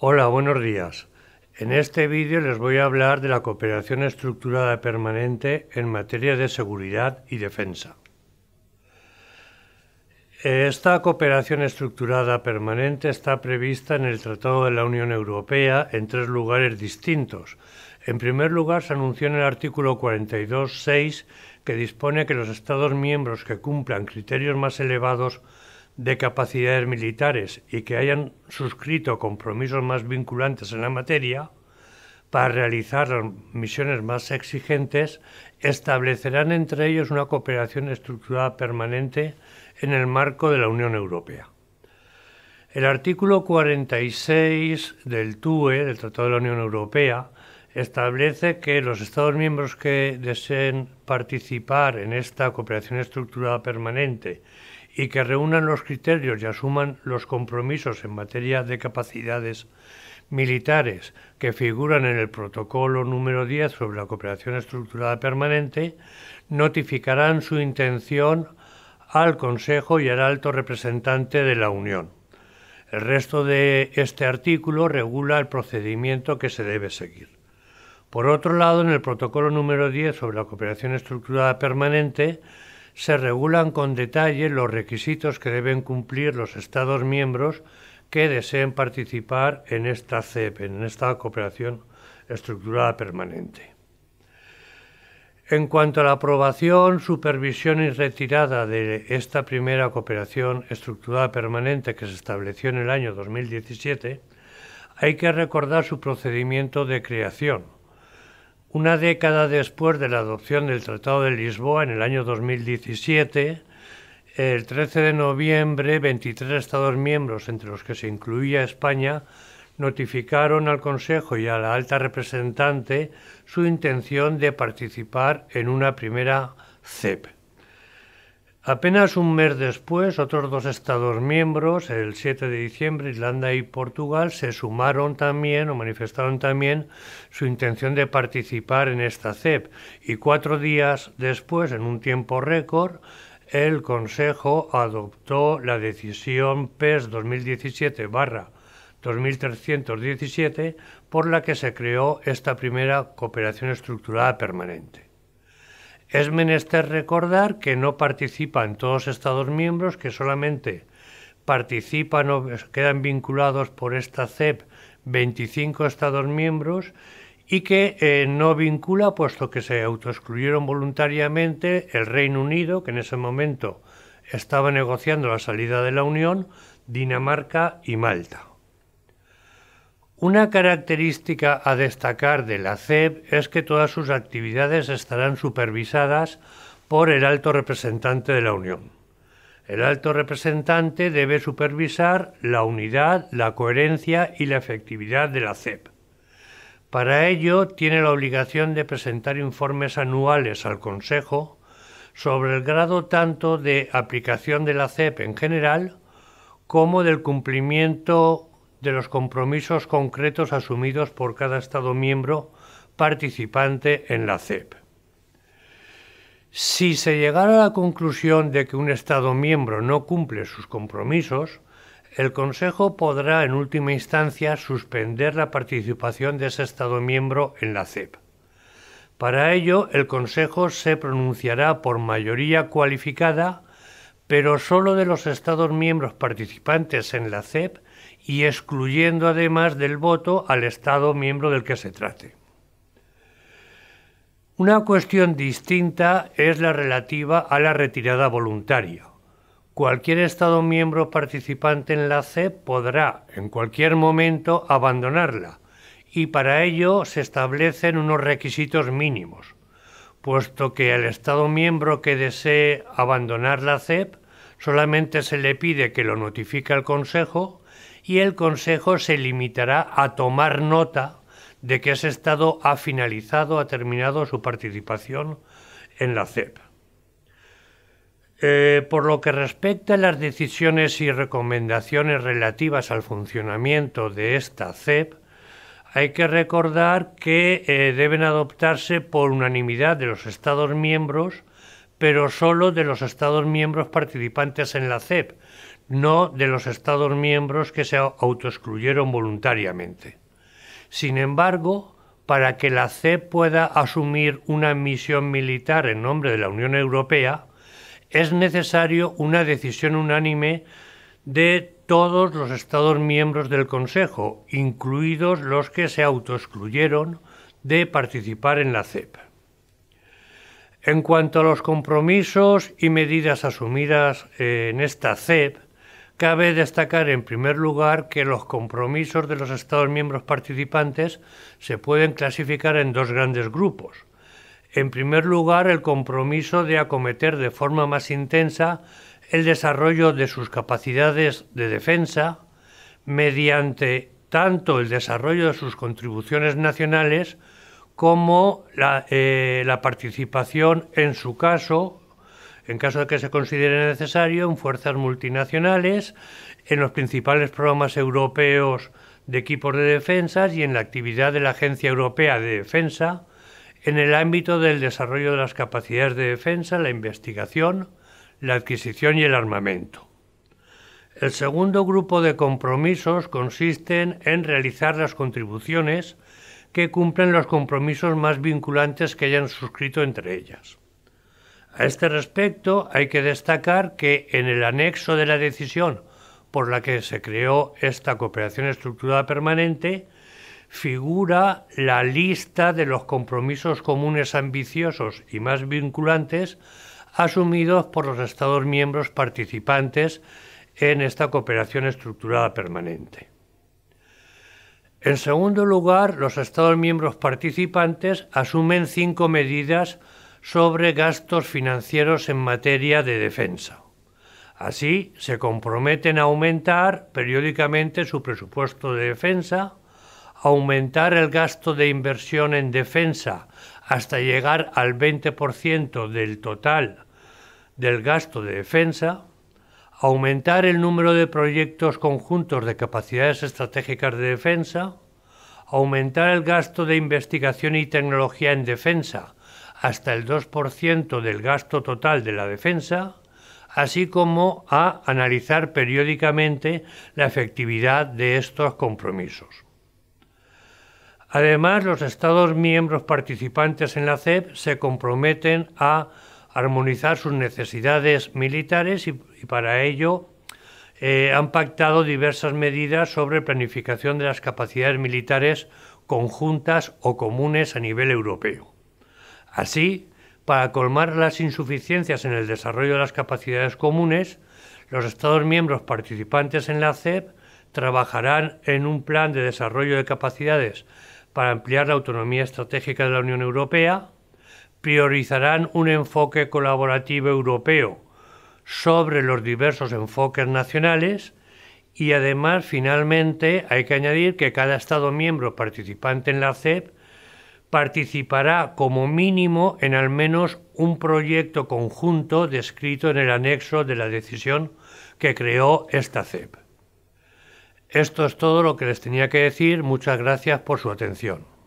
Hola, buenos días. En este vídeo les voy a hablar de la cooperación estructurada permanente en materia de seguridad y defensa. Esta cooperación estructurada permanente está prevista en el Tratado de la Unión Europea en tres lugares distintos. En primer lugar, se anunció en el artículo 42.6 que dispone que los Estados miembros que cumplan criterios más elevados de capacidades militares y que hayan suscrito compromisos más vinculantes en la materia, para realizar misiones más exigentes, establecerán entre ellos una cooperación estructurada permanente en el marco de la Unión Europea. El artículo 46 del TUE, del Tratado de la Unión Europea, establece que los Estados miembros que deseen participar en esta cooperación estructurada permanente y que reúnan los criterios y asuman los compromisos en materia de capacidades militares que figuran en el protocolo número 10 sobre la cooperación estructurada permanente, notificarán su intención al Consejo y al alto representante de la Unión. El resto de este artículo regula el procedimiento que se debe seguir. Por otro lado, en el protocolo número 10 sobre la cooperación estructurada permanente, se regulan con detalle los requisitos que deben cumplir los Estados miembros que deseen participar en esta CEP, en esta cooperación estructurada permanente. En cuanto a la aprobación, supervisión y retirada de esta primera cooperación estructurada permanente que se estableció en el año 2017, hay que recordar su procedimiento de creación una década después de la adopción del Tratado de Lisboa en el año 2017, el 13 de noviembre 23 Estados miembros, entre los que se incluía España, notificaron al Consejo y a la alta representante su intención de participar en una primera CEP. Apenas un mes después, otros dos Estados miembros, el 7 de diciembre, Irlanda y Portugal, se sumaron también o manifestaron también su intención de participar en esta CEP. Y cuatro días después, en un tiempo récord, el Consejo adoptó la decisión PES e 2017-2317 por la que se creó esta primera cooperación estructurada permanente. Es menester recordar que no participan todos Estados miembros, que solamente participan o quedan vinculados por esta CEP 25 Estados miembros y que eh, no vincula, puesto que se autoexcluyeron voluntariamente el Reino Unido, que en ese momento estaba negociando la salida de la Unión, Dinamarca y Malta. Una característica a destacar de la CEP es que todas sus actividades estarán supervisadas por el alto representante de la Unión. El alto representante debe supervisar la unidad, la coherencia y la efectividad de la CEP. Para ello, tiene la obligación de presentar informes anuales al Consejo sobre el grado tanto de aplicación de la CEP en general como del cumplimiento de los compromisos concretos asumidos por cada Estado miembro participante en la CEP. Si se llegara a la conclusión de que un Estado miembro no cumple sus compromisos, el Consejo podrá en última instancia suspender la participación de ese Estado miembro en la CEP. Para ello, el Consejo se pronunciará por mayoría cualificada, pero solo de los Estados miembros participantes en la CEP y excluyendo además del voto al Estado miembro del que se trate. Una cuestión distinta es la relativa a la retirada voluntaria. Cualquier Estado miembro participante en la CEP podrá, en cualquier momento, abandonarla, y para ello se establecen unos requisitos mínimos, puesto que al Estado miembro que desee abandonar la CEP solamente se le pide que lo notifique al Consejo y el Consejo se limitará a tomar nota de que ese Estado ha finalizado, ha terminado su participación en la CEP. Eh, por lo que respecta a las decisiones y recomendaciones relativas al funcionamiento de esta CEP, hay que recordar que eh, deben adoptarse por unanimidad de los Estados miembros pero solo de los Estados miembros participantes en la CEP, no de los Estados miembros que se autoexcluyeron voluntariamente. Sin embargo, para que la CEP pueda asumir una misión militar en nombre de la Unión Europea, es necesario una decisión unánime de todos los Estados miembros del Consejo, incluidos los que se autoexcluyeron de participar en la CEP. En cuanto a los compromisos y medidas asumidas eh, en esta CEP, cabe destacar en primer lugar que los compromisos de los Estados miembros participantes se pueden clasificar en dos grandes grupos. En primer lugar, el compromiso de acometer de forma más intensa el desarrollo de sus capacidades de defensa mediante tanto el desarrollo de sus contribuciones nacionales como eh, la, participación, en su caso, en caso de que se considere necesario, en fuerzas multinacionales, en los principales programas europeos de equipos de defensa... y en la actividad de la Agencia Europea de Defensa en el ámbito del desarrollo de las capacidades de defensa, la investigación, la adquisición y el armamento. El segundo grupo de compromisos consiste en realizar las contribuciones que cumplen los compromisos más vinculantes que hayan suscrito entre ellas. A este respecto, hay que destacar que en el anexo de la decisión por la que se creó esta cooperación estructurada permanente, figura la lista de los compromisos comunes ambiciosos y más vinculantes asumidos por los Estados miembros participantes en esta cooperación estructurada permanente. En segundo lugar, los Estados miembros participantes asumen cinco medidas sobre gastos financieros en materia de defensa. Así, se comprometen a aumentar periódicamente su presupuesto de defensa, aumentar el gasto de inversión en defensa hasta llegar al 20% del total del gasto de defensa, aumentar el número de proyectos conjuntos de capacidades estratégicas de defensa, aumentar el gasto de investigación y tecnología en defensa hasta el 2% del gasto total de la defensa, así como a analizar periódicamente la efectividad de estos compromisos. Además, los Estados miembros participantes en la CEP se comprometen a armonizar sus necesidades militares y, para ello eh, han pactado diversas medidas sobre planificación de las capacidades militares conjuntas o comunes a nivel europeo. Así, para colmar las insuficiencias en el desarrollo de las capacidades comunes, los Estados miembros participantes en la CEP trabajarán en un plan de desarrollo de capacidades para ampliar la autonomía estratégica de la Unión Europea, priorizarán un enfoque colaborativo europeo sobre los diversos enfoques nacionales y además finalmente hay que añadir que cada Estado miembro participante en la CEP participará como mínimo en al menos un proyecto conjunto descrito en el anexo de la decisión que creó esta CEP. Esto es todo lo que les tenía que decir. Muchas gracias por su atención.